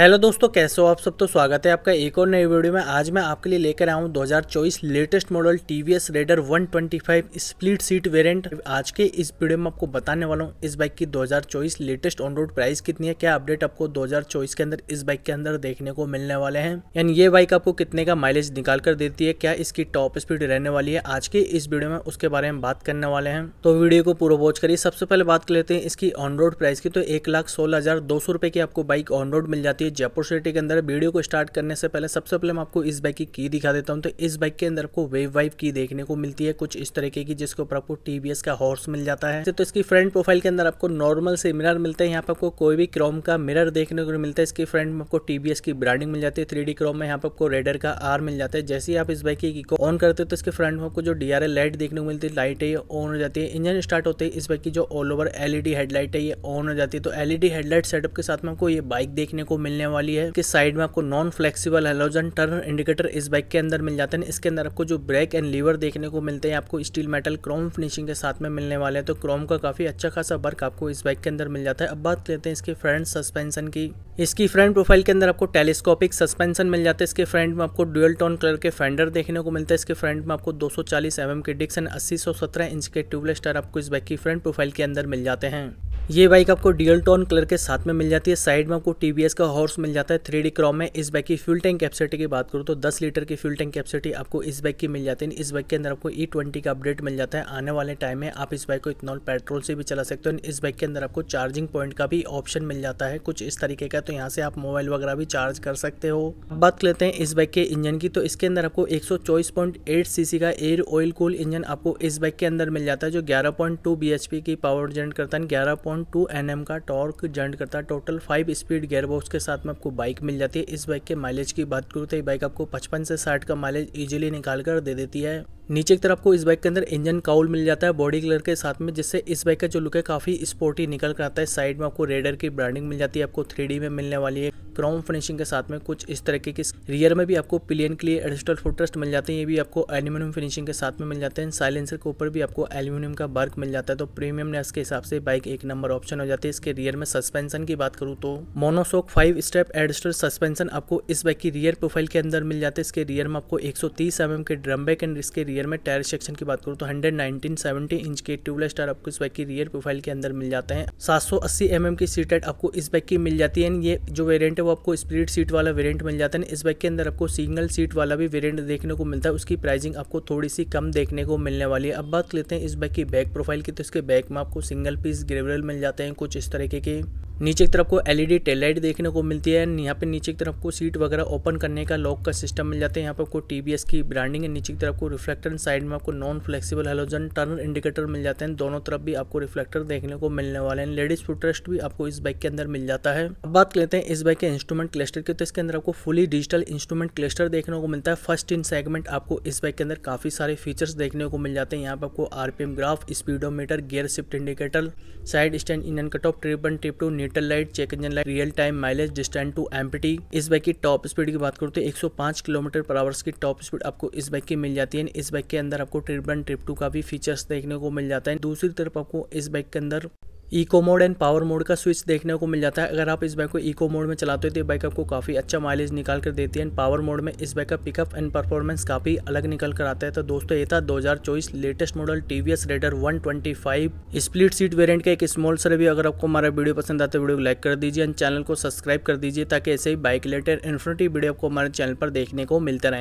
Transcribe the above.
hello दोस्तों कैसे हो आप सब तो स्वागत है आपका एक और नई वीडियो में आज मैं आपके लिए लेकर आया हूँ 2024 latest model T V S Raider 125 split seat variant आज के इस वीडियो में आपको बताने वाला हूँ इस बाइक की 2024 लेटेस्ट ऑन रोड प्राइस कितनी है क्या अपडेट आपको 2024 के अंदर इस बाइक के अंदर देखने को मिलने वाले हैं यानी ये बाइक आपको कितने का माइलेज निकाल कर देती है क्या इसकी टॉप स्पीड रहने वाली है आज के इस वीडियो में उसके बारे में बात करने वाले हैं तो वीडियो को पूरा वॉच करिए सबसे पहले बात कर लेते हैं इसकी ऑन रोड प्राइस की तो एक लाख सोलह हजार दो सौ की आपको बाइक ऑन रोड मिल जाती है लिए जयपुर सिटी के अंदर वीडियो को स्टार्ट करने से पहले सबसे पहले मैं आपको इस बाइक की की दिखा देता हूं तो इस बाइक के अंदर आपको वेव वाइव की देखने को मिलती है कुछ इस तरीके की जिसके ऊपर आपको टीवीएस का हॉर्स मिल जाता है तो इसकी फ्रंट प्रोफाइल के अंदर आपको नॉर्मल से मिरर मिलते हैं यहाँ पर आपको कोई भी क्रोम का मिरर देखने को मिलता है इसकी फ्रंट में आपको टीवीएस की ब्रांडिंग मिल जाती है थ्री क्रोम में यहाँ पर आपको रेडर का आर मिल जाता है जैसे ही आप इस बाइक की को ऑन करते हो तो इसके फ्रंट में आपको जो डी लाइट देखने को मिलती है लाइट है ऑन हो जाती है इंजन स्टार्ट होते हैं इस बाइक की जो ऑल ओवर एलईडी हेडलाइट है ये ऑन हो जाती है तो एलईडी हेडलाइट सेटअप के साथ में आपको ये बाइक देखने को मिल मिलने वाली है कि साइड में आपको non flexible halogen turn indicator इस बाइक के अंदर मिल जाते हैं इसके अंदर आपको जो ब्रेक एंड लीवर देखने को मिलते हैं आपको स्टील मेटल क्रोम फिनिशिंग के साथ में मिलने वाले हैं तो क्रोम का काफ़ी अच्छा खासा वर्क आपको इस बाइक के अंदर मिल जाता है अब बात करते हैं इसके फ्रंट सस्पेंशन की इसकी फ्रंट प्रोफाइल के अंदर आपको टेलीस्कोपिक सस्पेंशन मिल जाता है इसके फ्रंट में आपको डुअल टोन कलर के फेंडर देखने को मिलता है इसके फ्रंट में आपको 240 एम के डिक्सन 80 सौ इंच के ट्यूबलेस टायर आपको इस बाइक की फ्रंट प्रोफाइल के अंदर मिल जाते हैं ये बाइक आपको डियल टोन कलर के साथ में मिल जाती है साइड में आपको टीवीएस का हॉर्स मिल जाता है थ्री डी क्रॉम में इस बाइक की फ्यूल टैंक कैपेसिटी की बात करूँ तो 10 लीटर की फ्यूल टैंक कैपेसिटी आपको इस बाइक की मिल जाती है इस बाइक के अंदर आपको ई e ट्वेंटी का अपडेट मिल जाता है आने वाले टाइम में आप इस बाइक को इथनॉल पेट्रोल से भी चला सकते हो इस बाइक के अंदर आपको चार्जिंग पॉइंट का भी ऑप्शन मिल जाता है कुछ इस तरीके का तो यहाँ से आप मोबाइल वगैरह भी चार्ज कर सकते हो बात लेते हैं इस बाइक के इंजन की तो इसके अंदर आपको एक सीसी का एयर ऑयल कूल इंजन आपको इस बाइक के अंदर मिल जाता है जो ग्यारह पॉइंट की पावर जनरेट करता है ग्यारह अराउंड टू एन का टॉर्क जनरेट करता है total five speed gearbox box के साथ में आपको बाइक मिल जाती है इस बाइक के माइलेज की बात करूँ तो ये बाइक आपको पचपन से साठ का माइलेज ईजिली निकाल कर दे देती है नीचे की तरफ आपको इस बाइक के अंदर इंजन काउल मिल जाता है बॉडी कलर के साथ में जिससे इस बाइक का जो लुक है काफ़ी स्पोर्टी निकल कर आता है साइड में आपको रेडर की ब्रांडिंग मिल जाती है आपको थ्री में मिलने वाली है क्रोम फिनिशिंग के साथ में कुछ इस तरीके की रियर में भी आपको प्लेन के लिए एडिस्टल फुटरेस्ट मिल जाते हैं ये भी आपको एल्यूमिनियम फिनिशिंग के साथ में मिल जाते हैं साइलेंसर के ऊपर भी आपको एल्यूमिनियम का वर्क मिल जाता है तो प्रीमियमनेस के हिसाब से बाइक एक नंबर ऑप्शन हो जाती है इसके रियर में सस्पेंशन की बात करूँ तो monoshock five step adjustable suspension आपको इस बाइक की रियर प्रोफाइल के अंदर मिल जाते हैं इसके रियर में आपको एक सौ mm के ड्रम बैक एंड इसके रियर रियर में टायर सेक्शन की बात करूँ तो हंड्रेड नाइनटीन इंच के ट्यूबलेस टायर आपको इस बाइक की रियर प्रोफाइल के अंदर मिल जाते हैं सात सौ अस्सी एम mm की सीट हाइट आपको इस बाइक की मिल जाती है ये जो वेरियंट है वो आपको स्प्रीड सीट वाला वेरियंट मिल जाता है इस बाइक के अंदर आपको सिंगल सीट वाला भी वेरियंट देखने को मिलता है उसकी प्राइसिंग आपको थोड़ी सी कम देखने को मिलने वाली है अब बात लेते हैं इस बाइक की बैक प्रोफाइल की तो इसके बैक में आपको सिंगल पीस ग्रेवरल मिल जाते हैं कुछ इस तरीके के नीचे की तरफ को एलईडी टेल लाइट देखने को मिलती है यहाँ पे नीचे की तरफ को सीट वगैरह ओपन करने का लॉक का सिस्टम मिल जाता है यहाँ पर आपको टीबीएस की ब्रांडिंग है नीचे की तरफ को रिफ्लेक्टर साइड में आपको non flexible halogen turner indicator मिल जाते हैं दोनों तरफ भी आपको रिफ्लेक्टर देखने को मिलने वाले हैं लेडीज फुटरेस्ट भी आपको इस बाइक के अंदर मिल जाता है अब बात लेते हैं इस बाइक के इंस्ट्रूमेंट क्लस्टर की तो इसके अंदर आपको फुली डिजिटल इंस्ट्रूमेंट क्लस्टर देखने को मिलता है फर्स्ट इन सेगमेंट आपको इस बाइक के अंदर काफी सारे फीचर्स देखने को मिल जाते हैं यहाँ पर आपको RPM graph speedometer gear shift indicator side stand engine cut off trip one trip two little light check engine light real time mileage distant to empty इस बाइक की टॉप स्पीड की बात करूँ तो 105 किलोमीटर पर आवर्स की top speed आपको इस बाइक की मिल जाती है इस बाइक के अंदर आपको ट्रिप वन ट्रिप टू का भी फीचर्स देखने को मिल जाता है दूसरी तरफ आपको इस बाइक के अंदर eco mode and power mode का स्विच देखने को मिल जाता है अगर आप इस बाइक को इको मोड में चलाते हो तो ये बाइक आपको काफ़ी अच्छा माइलेज निकाल कर देती है एंड पावर मोड में इस बाइक का पिकअप एंड परफॉर्मेंस काफ़ी अलग निकल कर आता है तो दोस्तों ये था 2024 latest model T V S Raider one split seat variant का एक स्मॉल सर भी अगर आपको हमारा वीडियो पसंद आता है वीडियो को लाइक कर दीजिए एंड चैनल को सब्सक्राइब कर दीजिए ताकि ऐसे ही बाइक रिलेटेड इन्फिनिटी वीडियो आपको हमारे चैनल पर देखने को मिलते रहे